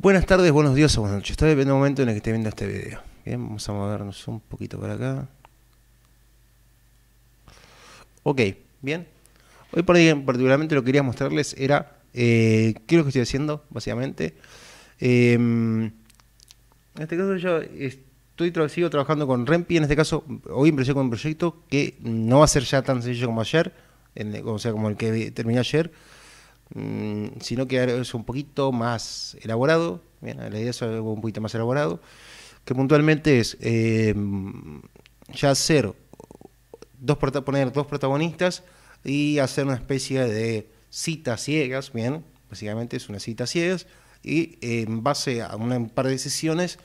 Buenas tardes, buenos días o buenas noches. Está dependiendo del momento en el que esté viendo este video. Bien, vamos a movernos un poquito para acá. Ok, bien. Hoy particularmente lo que quería mostrarles era eh, qué es lo que estoy haciendo, básicamente. Em, en este caso yo estoy sigo trabajando con Rempi. En este caso, hoy empecé con un proyecto que no va a ser ya tan sencillo como ayer, en, o sea, como el que terminé ayer Mm, sino que es un poquito más elaborado, bien, la idea es un poquito más elaborado, que puntualmente es em, ya hacer dos poner dos protagonistas y hacer una especie de citas ciegas, bien, básicamente es una cita ciegas, y en base a un par de sesiones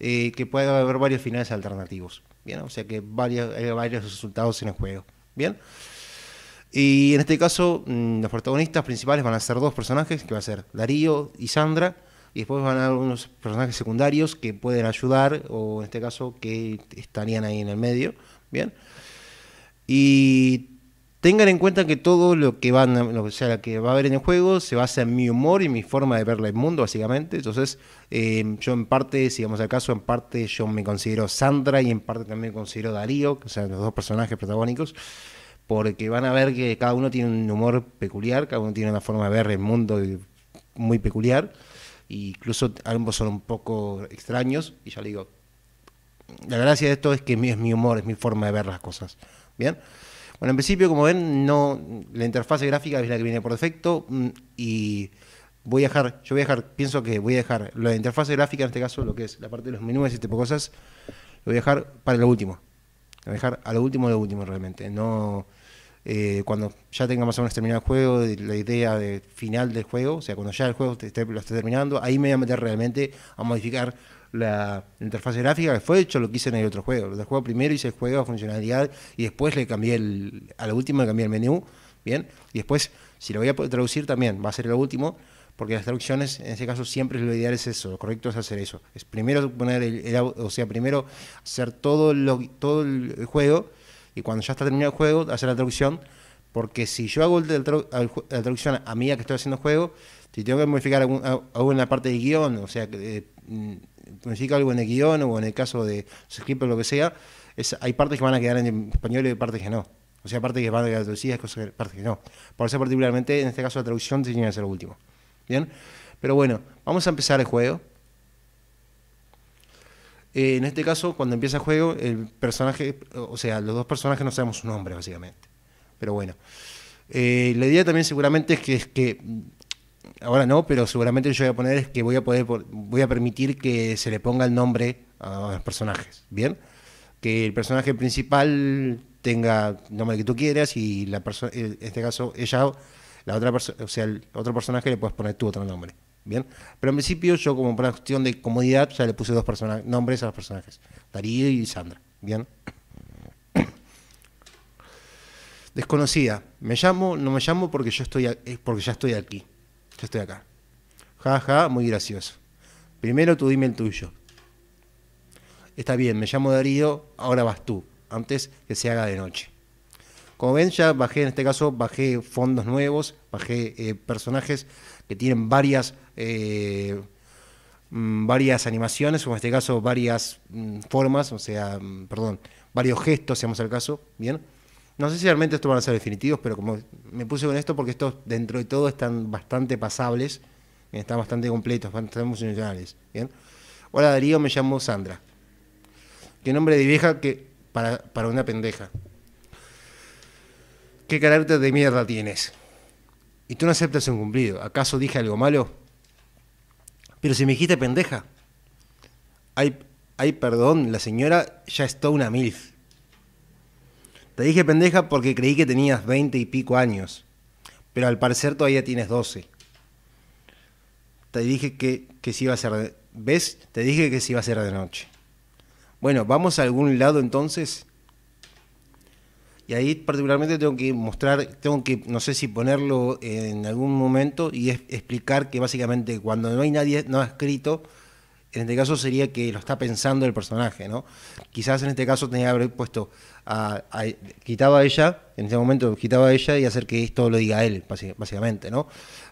eh, que puede haber varios finales alternativos, bien, o sea que varios, hay eh, varios resultados en el juego, bien. Y en este caso, mm, los protagonistas principales van a ser dos personajes, que va a ser Darío y Sandra, y después van a haber unos personajes secundarios que pueden ayudar, o en este caso, que estarían ahí en el medio. Bien. Y tengan en cuenta que todo lo que van, sea, que va a haber en el juego se basa en mi humor y mi forma de ver el mundo, básicamente. Entonces, em, yo en parte, si vamos al caso, en parte yo me considero Sandra y en parte también me considero Darío, que son los dos personajes protagónicos porque van a ver que cada uno tiene un humor peculiar, cada uno tiene una forma de ver el mundo muy peculiar, incluso ambos son un poco extraños, y ya le digo, la gracia de esto es que es mi humor, es mi forma de ver las cosas. Bien. Bueno, en principio, como ven, no la interfase gráfica es la que viene por defecto mm, y voy a dejar, yo voy a dejar, pienso que voy a dejar la interfase gráfica en este caso, lo que es la parte de los menús y este tipo de cosas, lo voy a dejar para lo último a dejar a lo último lo último realmente. No eh, cuando ya tenga más o menos terminado el juego, la idea de final del juego, o sea, cuando ya el juego lo esté terminando, ahí me voy a meter realmente a modificar la, interfaz gráfica, que fue hecho lo que hice en el otro juego. El juego primero hice el juego, funcionalidad, y después le cambié el, a lo último le cambié el menú, ¿bien? Y después, si lo voy a traducir también, va a ser lo último, porque las traducciones, en este caso, siempre lo ideal es eso, lo correcto es hacer eso. Es primero poner o sea, primero hacer todo, todo el juego y cuando ya está terminado el juego, hacer la traducción, porque si yo hago la traducción a a que estoy haciendo el juego, si tengo que modificar en alguna parte del guión, o sea, eh, mm, modificar algo en el guión o en el caso de script o lo que sea, es, hay partes que van a quedar en español y partes que no. O sea, partes que van a quedar traducidas, cosas partes que no. Por eso particularmente, en este caso, la traducción tiene que ser lo último. ¿Bien? Pero bueno, vamos a empezar el juego. Eh, en este caso, cuando empieza el juego, el personaje, o sea, los dos personajes no sabemos su nombre, básicamente. Pero bueno. Eh, la idea también seguramente es que, es que, ahora no, pero seguramente yo voy a poner es que voy a poder, voy a permitir que se le ponga el nombre a los personajes, ¿bien? Que el personaje principal tenga el nombre que tú quieras y la persona, eh, en este caso ella la otra persona, o sea, el otro personaje le puedes poner tú otro nombre. Bien. Pero en principio, yo, como una cuestión de comodidad, ya le puse dos nombres a los personajes: Darío y Sandra. Bien. Desconocida. Me llamo, no me llamo porque yo estoy porque ya estoy aquí. Ya estoy acá. Ja, ja, muy gracioso. Primero tú dime el tuyo. Está bien, me llamo Darío, ahora vas tú. Antes que se haga de noche. Como ven, ya bajé, en este caso, bajé fondos nuevos, bajé eh, personajes que tienen varias, eh, mm, varias animaciones, o en este caso, varias mm, formas, o sea, mm, perdón, varios gestos, seamos el caso, ¿bien? No sé si realmente estos van a ser definitivos, pero como me puse con esto porque estos, dentro de todo, están bastante pasables, están bastante completos, bastante funcionales, ¿bien? Hola Darío, me llamo Sandra. Qué nombre de vieja que para, para una pendeja. ¿Qué carácter de mierda tienes? Y tú no aceptas un cumplido. ¿Acaso dije algo malo? Pero si me dijiste pendeja. Ay, ay, perdón, la señora ya está una milf. Te dije pendeja porque creí que tenías veinte y pico años. Pero al parecer todavía tienes doce. Te dije que, si iba a ser ¿Ves? Te dije que si iba a ser de noche. Bueno, ¿vamos a algún lado entonces? Y ahí particularmente tengo que mostrar, tengo que, no sé si ponerlo en algún momento y explicar que básicamente cuando no hay nadie, no ha escrito, en este caso sería que lo está pensando el personaje, ¿no? Quizás en este caso tenía que haber puesto, a, quitaba a ella, en este momento quitaba a ella y hacer que esto lo diga él, básicamente, ¿no?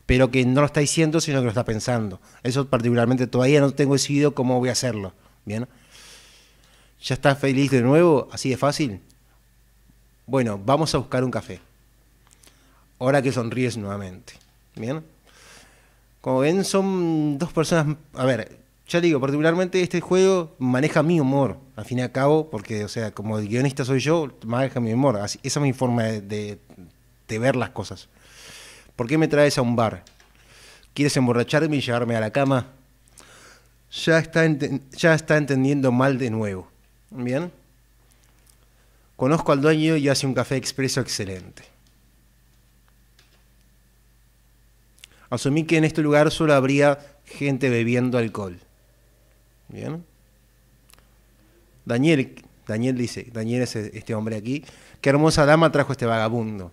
Pero que no lo está diciendo, sino que lo está pensando. Eso particularmente todavía no tengo decidido cómo voy a hacerlo, ¿bien? ¿Ya está feliz de nuevo? ¿Así de fácil? Bueno, vamos a buscar un café. Ahora que sonríes nuevamente. ¿Bien? Como ven, son dos personas. A ver, ya digo, particularmente este juego maneja mi humor, al fin y al cabo, porque, o sea, como guionista soy yo, maneja mi humor. esa es mi forma de, de, ver las cosas. ¿Por qué me traes a un bar? ¿Quieres emborracharme y llevarme a la cama? Ya está, ya está entendiendo mal de nuevo. ¿Bien? Conozco al dueño y hace un café expreso excelente. Asumí que en este lugar solo habría gente bebiendo alcohol. ¿Bien? Daniel, Daniel dice, Daniel es este hombre aquí, qué hermosa dama trajo este vagabundo.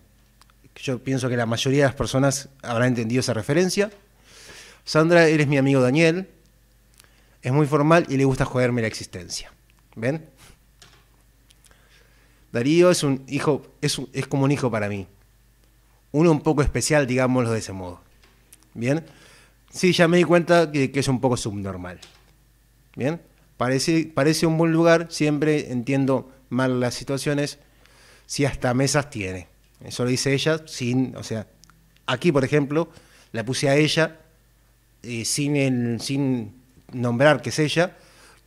Yo pienso que la mayoría de las personas habrá entendido esa referencia. Sandra, eres mi amigo Daniel. Es muy formal y le gusta joderme la existencia. ¿Ven? Darío es un hijo, es, es como un hijo para mí. Uno un poco especial, digámoslo de ese modo. ¿Bien? Sí, ya me di cuenta que, que es un poco subnormal. ¿Bien? Parece, parece un buen lugar, siempre entiendo mal las situaciones, si hasta mesas tiene. Eso lo dice ella, sin, o sea, aquí por ejemplo, la puse a ella eh, sin, sin nombrar que es ella,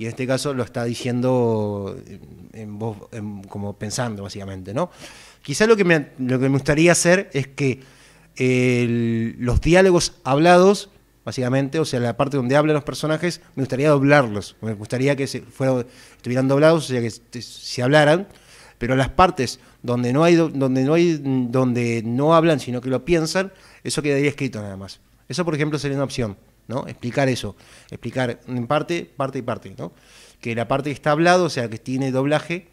y en este caso lo está diciendo eh, en como pensando básicamente, ¿no? Quizá lo que me, lo que me gustaría hacer es que los diálogos hablados, básicamente, o sea, la parte donde hablan los personajes, me gustaría doblarlos, me gustaría que se estuvieran doblados, o sea, que se, se hablaran, pero las partes donde no hay donde no hay donde no hablan, sino que lo piensan, eso quedaría escrito nada más. Eso, por ejemplo, sería una opción. Explicar eso, explicar en parte, parte y parte, ¿no? Que la parte que está hablado, o sea, que tiene doblaje,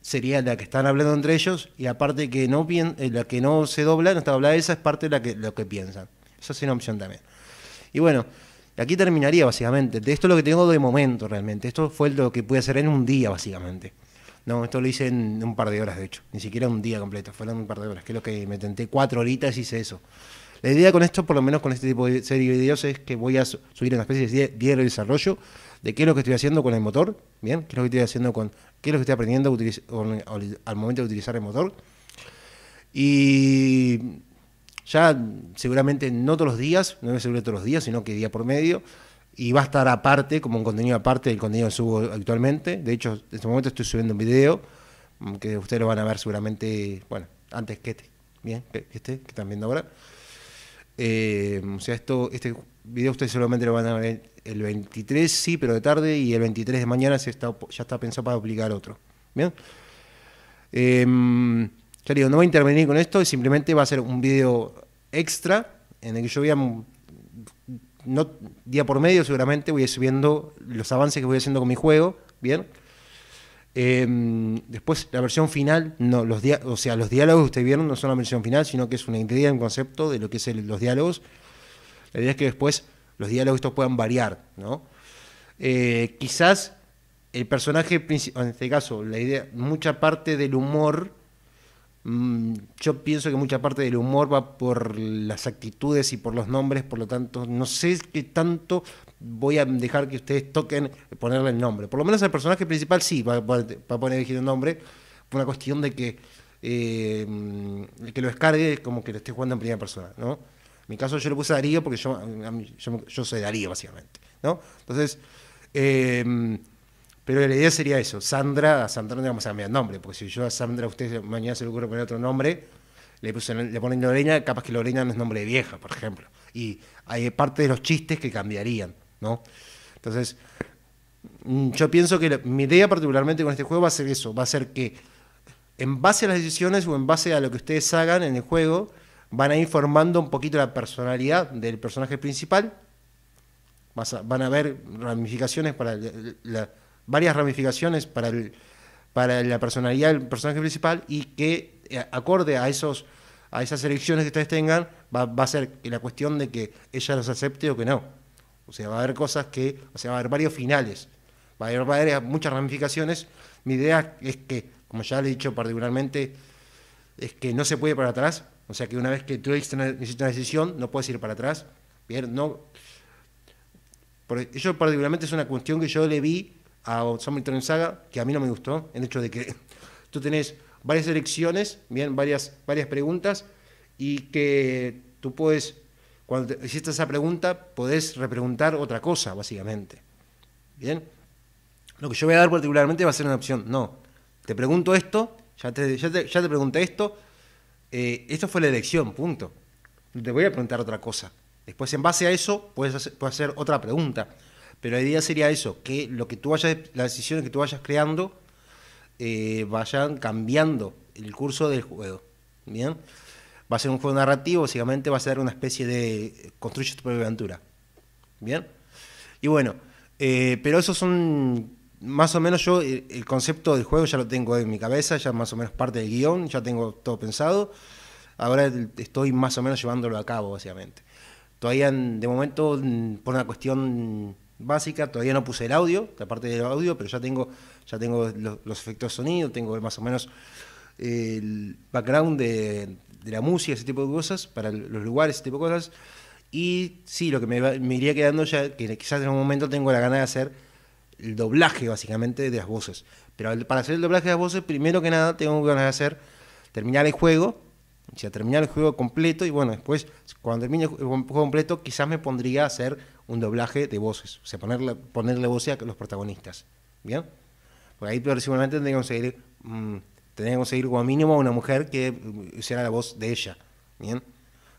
sería la que están hablando entre ellos, y la parte que no, eh, la que no se dobla, no está doblada, esa es parte de la que, lo que piensan. eso es una opción también. Y bueno, aquí terminaría básicamente. De esto es lo que tengo de momento realmente. Esto fue lo que pude hacer en un día básicamente. No, esto lo hice en un par de horas, de hecho. Ni siquiera un día completo, fueron un par de horas. que lo que me tenté cuatro horitas y hice eso. La idea con esto, por lo menos con este tipo de serie de videos, es que voy a subir una especie de diario de desarrollo de qué es lo que estoy haciendo con el motor, ¿bien? ¿Qué es lo que estoy haciendo con, qué es lo que estoy aprendiendo al momento de utilizar el motor? Y ya seguramente no todos los días, no me seguro todos los días, sino que día por medio. Y va a estar aparte, como un contenido aparte del contenido que subo actualmente. De hecho, en este momento estoy subiendo un video mm, que ustedes lo van a ver seguramente, bueno, antes que este, bien, que este que están viendo ahora. Eh, o sea, esto, este video ustedes solamente lo van a ver el 23, sí, pero de tarde, y el 23 de mañana se está, ya está pensado para publicar otro. ¿Bien? Eh, ya digo, no voy a intervenir con esto, simplemente va a ser un video extra en el que yo voy a, no, día por medio seguramente, voy a ir subiendo los avances que voy haciendo con mi juego, ¿bien? Em, después, la versión final, no, los o sea, los diálogos que ustedes vieron no son la versión final, sino que es una idea, un concepto de lo que es los diálogos. La idea es que después los diálogos estos puedan variar, ¿no? Eh, quizás el personaje principal, en este caso, la idea, mucha parte del humor, mm, yo pienso que mucha parte del humor va por las actitudes y por los nombres, por lo tanto, no sé qué tanto voy a dejar que ustedes toquen ponerle el nombre. Por lo menos al personaje principal sí va, a poner el nombre. Por una cuestión de que eh, que lo descargue como que lo esté jugando en primera persona, ¿no? En mi caso yo le puse Darío porque yo, yo, soy Darío, básicamente, ¿no? Entonces, eh, pero la idea sería eso, Sandra, a Sandra no le vamos a cambiar el nombre, porque si yo a Sandra, a usted mañana se le ocurre poner otro nombre, le, puse, le ponen Lorena, capaz que Lorena no es nombre de vieja, por ejemplo. Y hay parte de los chistes que cambiarían. Entonces, mm, yo pienso que mi idea particularmente con este juego va a ser eso, va a ser que en base a las decisiones o en base a lo que ustedes hagan en el juego, van a ir formando un poquito la personalidad del personaje principal. van a haber ramificaciones para varias ramificaciones para, para la personalidad del personaje principal y que eh, acorde a esos a esas elecciones que ustedes tengan va, va a ser la cuestión de que ella los acepte o que no. O sea, va a haber cosas que, o sea, va a haber varios finales, va a haber, muchas ramificaciones. Mi idea es que, como ya le he dicho particularmente, es que no se puede ir para atrás. O sea, que una vez que tú necesitas una decisión, no puedes ir para atrás. Bien, no. eso particularmente es una cuestión que yo le vi a Samuel en Saga, que a mí no me gustó, en el hecho de que tú tenés varias elecciones, bien, varias, varias preguntas, y que tú puedes cuando hiciste esa pregunta, podés repreguntar otra cosa, básicamente. ¿Bien? Lo que yo voy a dar particularmente va a ser una opción. No, te pregunto esto, ya te, pregunté esto, eh, esto fue la elección, punto. te voy a preguntar otra cosa. Después, en base a eso, puedes hacer, otra pregunta. Pero la idea sería eso, que lo que tú vayas, las decisiones que tú vayas creando eh, vayan cambiando el curso del juego. ¿Bien? Va a ser un juego narrativo, básicamente va a ser una especie de construye tu propia aventura. ¿Bien? Y bueno, eh, pero esos son más o menos yo, eh, el concepto del juego ya lo tengo en mi cabeza, ya más o menos parte del guión, ya tengo todo pensado. Ahora estoy más o menos llevándolo a cabo, básicamente. Todavía, de momento, mm, por una cuestión básica, todavía no puse el audio, la parte del audio, pero ya tengo, ya tengo los efectos de sonido, tengo más o menos eh, el background de, de la música, ese tipo de cosas, para los lugares, ese tipo de cosas. Y sí, lo que me, iría quedando ya, que quizás en algún momento tengo la gana de hacer el doblaje, básicamente, de las voces. Pero para hacer el doblaje de las voces, primero que nada, tengo ganas de hacer, terminar el juego, o sea, terminar el juego completo y bueno, después, cuando termine el juego completo, quizás me pondría a hacer un doblaje de voces, o sea, ponerle, ponerle voces a los protagonistas. ¿Bien? Por ahí, progresivamente tengo que conseguir... Mm, Tenía que conseguir como mínimo una mujer que hiciera la voz de ella, ¿bien?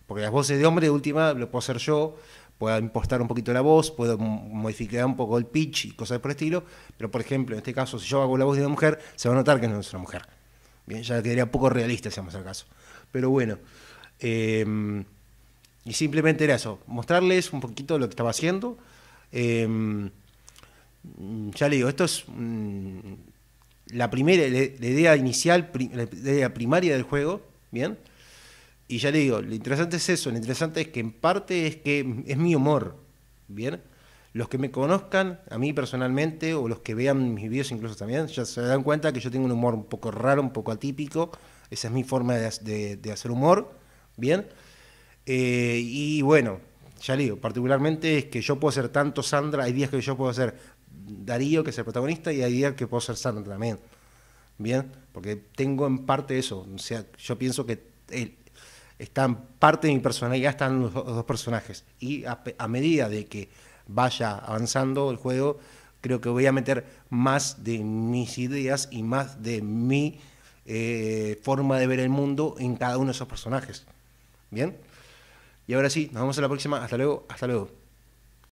Porque las voces de hombre, de última, lo puedo hacer yo, puedo impostar un poquito la voz, puedo modificar un poco el pitch y cosas por el estilo, pero por ejemplo, en este caso, si yo hago la voz de una mujer, se va a notar que no es una mujer. Bien, ya quedaría poco realista, si vamos al caso. Pero bueno, em, y simplemente era eso, mostrarles un poquito lo que estaba haciendo. Em, ya le digo, esto es la primera, la idea inicial, la idea primaria del juego, ¿bien? Y ya le digo, lo interesante es eso, lo interesante es que en parte es que es mi humor, ¿bien? Los que me conozcan, a mí personalmente, o los que vean mis videos incluso también, ya se dan cuenta que yo tengo un humor un poco raro, un poco atípico, esa es mi forma de, de, hacer humor, ¿bien? Eh, y bueno, ya le digo, particularmente es que yo puedo hacer tanto Sandra, hay días que yo puedo hacer Darío, que es el protagonista, y Aida, que puedo ser Sandra también. Bien, porque tengo en parte eso. O sea, yo pienso que él, eh, en parte de mi personalidad, están los, dos personajes. Y a, medida de que vaya avanzando el juego, creo que voy a meter más de mis ideas y más de mi eh, forma de ver el mundo en cada uno de esos personajes. Bien. Y ahora sí, nos vemos en la próxima. Hasta luego, hasta luego.